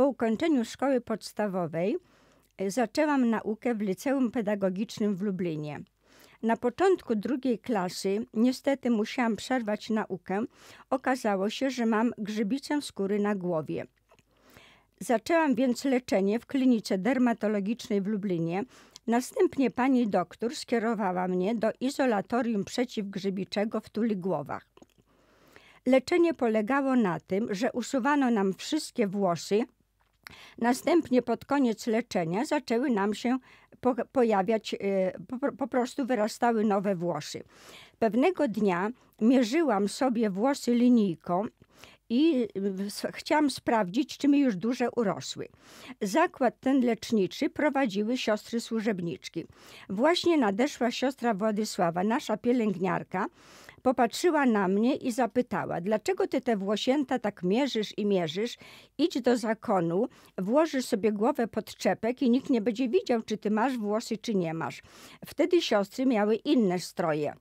Po ukończeniu szkoły podstawowej e, zaczęłam naukę w liceum pedagogicznym w Lublinie. Na początku drugiej klasy niestety musiałam przerwać naukę. Okazało się, że mam grzybicę skóry na głowie. Zaczęłam więc leczenie w klinice dermatologicznej w Lublinie. Następnie pani doktor skierowała mnie do izolatorium przeciwgrzybiczego w Tuligłowach. Leczenie polegało na tym, że usuwano nam wszystkie włosy, Następnie pod koniec leczenia zaczęły nam się po, pojawiać, y, po, po prostu wyrastały nowe włosy. Pewnego dnia mierzyłam sobie włosy linijką i y, chciałam sprawdzić, czy mi już duże urosły. Zakład ten leczniczy prowadziły siostry służebniczki. Właśnie nadeszła siostra Władysława, nasza pielęgniarka, popatrzyła na mnie i zapytała, dlaczego ty te włosięta tak mierzysz i mierzysz? Idź do zakonu, włożysz sobie głowę pod czepek i nikt nie będzie widział, czy ty masz włosy, czy nie masz. Wtedy siostry miały inne stroje.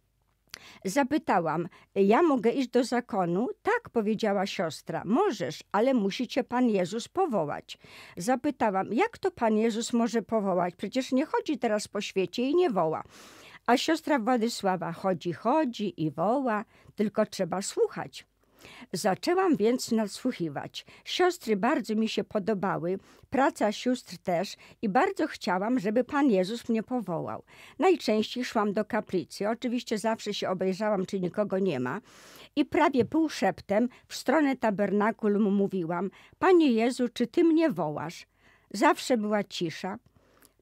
Zapytałam, ja mogę iść do zakonu? Tak, powiedziała siostra, możesz, ale musi cię Pan Jezus powołać. Zapytałam, jak to Pan Jezus może powołać? Przecież nie chodzi teraz po świecie i nie woła. A siostra Władysława chodzi, chodzi i woła, tylko trzeba słuchać. Zaczęłam więc nadsłuchiwać. Siostry bardzo mi się podobały, praca sióstr też i bardzo chciałam, żeby Pan Jezus mnie powołał. Najczęściej szłam do kaplicy, oczywiście zawsze się obejrzałam, czy nikogo nie ma i prawie półszeptem w stronę tabernakulum mówiłam Panie Jezu, czy Ty mnie wołasz? Zawsze była cisza.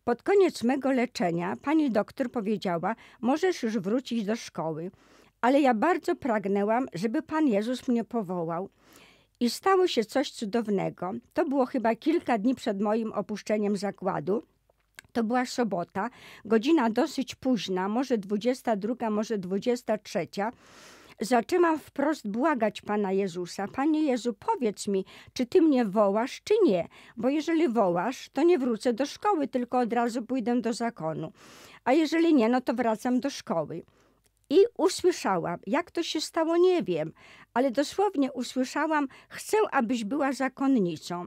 Pod koniec mego leczenia pani doktor powiedziała: Możesz już wrócić do szkoły, ale ja bardzo pragnęłam, żeby pan Jezus mnie powołał. I stało się coś cudownego. To było chyba kilka dni przed moim opuszczeniem zakładu. To była sobota, godzina dosyć późna, może 22, może 23. Zaczynam wprost błagać Pana Jezusa. Panie Jezu, powiedz mi, czy Ty mnie wołasz, czy nie? Bo jeżeli wołasz, to nie wrócę do szkoły, tylko od razu pójdę do zakonu. A jeżeli nie, no to wracam do szkoły. I usłyszałam, jak to się stało, nie wiem, ale dosłownie usłyszałam, chcę, abyś była zakonnicą.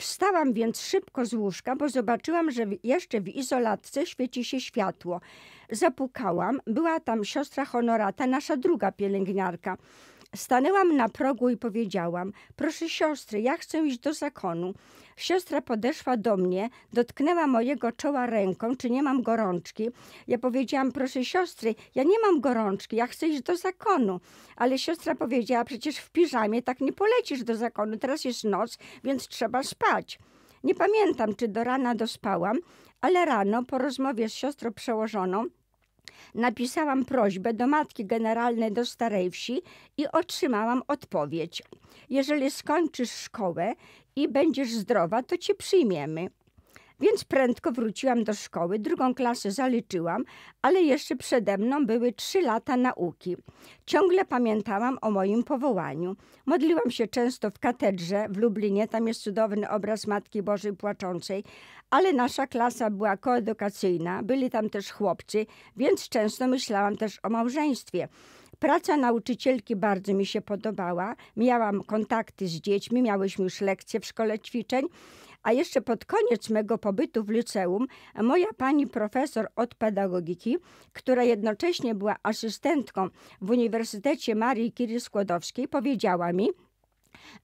Wstałam więc szybko z łóżka, bo zobaczyłam, że jeszcze w izolatce świeci się światło. Zapukałam, była tam siostra Honorata, nasza druga pielęgniarka. Stanęłam na progu i powiedziałam: Proszę siostry, ja chcę iść do zakonu. Siostra podeszła do mnie, dotknęła mojego czoła ręką, czy nie mam gorączki. Ja powiedziałam: Proszę siostry, ja nie mam gorączki, ja chcę iść do zakonu. Ale siostra powiedziała: Przecież w piżamie tak nie polecisz do zakonu, teraz jest noc, więc trzeba spać. Nie pamiętam, czy do rana dospałam, ale rano po rozmowie z siostrą przełożoną Napisałam prośbę do matki generalnej do Starej Wsi i otrzymałam odpowiedź. Jeżeli skończysz szkołę i będziesz zdrowa, to cię przyjmiemy. Więc prędko wróciłam do szkoły, drugą klasę zaliczyłam, ale jeszcze przede mną były trzy lata nauki. Ciągle pamiętałam o moim powołaniu. Modliłam się często w katedrze w Lublinie, tam jest cudowny obraz Matki Bożej Płaczącej, ale nasza klasa była koedukacyjna, byli tam też chłopcy, więc często myślałam też o małżeństwie. Praca nauczycielki bardzo mi się podobała. Miałam kontakty z dziećmi, miałyśmy już lekcje w szkole ćwiczeń a jeszcze pod koniec mego pobytu w liceum moja pani profesor od pedagogiki, która jednocześnie była asystentką w Uniwersytecie Marii Curie Skłodowskiej, powiedziała mi,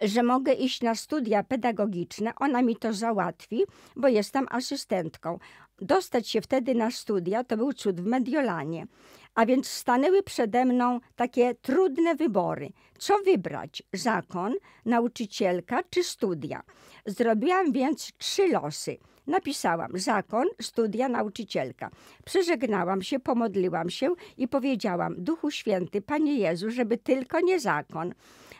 że mogę iść na studia pedagogiczne, ona mi to załatwi, bo jestem asystentką. Dostać się wtedy na studia to był cud w Mediolanie. A więc stanęły przede mną takie trudne wybory. Co wybrać? Zakon, nauczycielka czy studia? Zrobiłam więc trzy losy. Napisałam zakon, studia, nauczycielka. Przeżegnałam się, pomodliłam się i powiedziałam: Duchu Święty, Panie Jezu, żeby tylko nie zakon.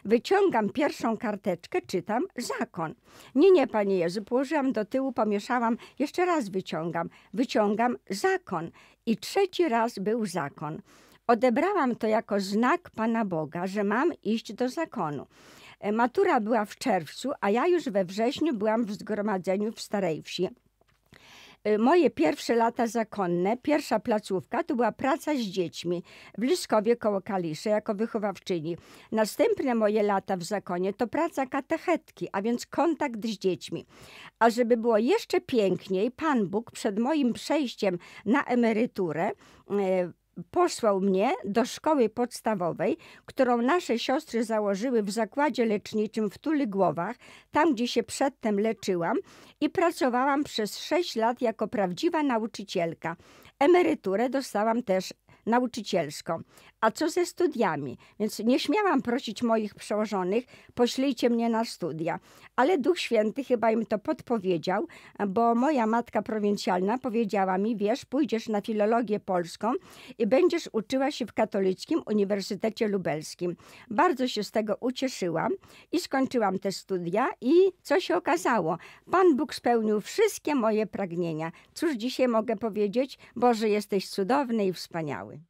Wyciągam pierwszą karteczkę, czytam zakon. Nie, nie, panie Jezu, położyłam do tyłu, pomieszałam, jeszcze raz wyciągam. Wyciągam zakon. I trzeci raz był zakon. Odebrałam to jako znak Pana Boga, że mam iść do zakonu. E, matura była w czerwcu, a ja już we wrześniu byłam w zgromadzeniu w Starej Wsi. Y, moje pierwsze lata zakonne, pierwsza placówka to była praca z dziećmi w Liszkowie koło Kalisza jako wychowawczyni. Następne moje lata w zakonie to praca katechetki, a więc kontakt z dziećmi. A żeby było jeszcze piękniej, Pan Bóg przed moim przejściem na emeryturę y, posłał mnie do szkoły podstawowej, którą nasze siostry założyły w zakładzie leczniczym w Tuligłowach, tam gdzie się przedtem leczyłam i pracowałam przez 6 lat jako prawdziwa nauczycielka. Emeryturę dostałam też nauczycielską. A co ze studiami? Więc nie śmiałam prosić moich przełożonych, poślijcie mnie na studia. Ale Duch Święty chyba im to podpowiedział, bo moja matka prowincjalna powiedziała mi, wiesz, pójdziesz na filologię polską i będziesz uczyła się w Katolickim Uniwersytecie Lubelskim. Bardzo się z tego ucieszyłam i skończyłam te studia i co się okazało? Pan Bóg spełnił wszystkie moje pragnienia. Cóż dzisiaj mogę powiedzieć? Boże, jesteś cudowny i wspaniały. We.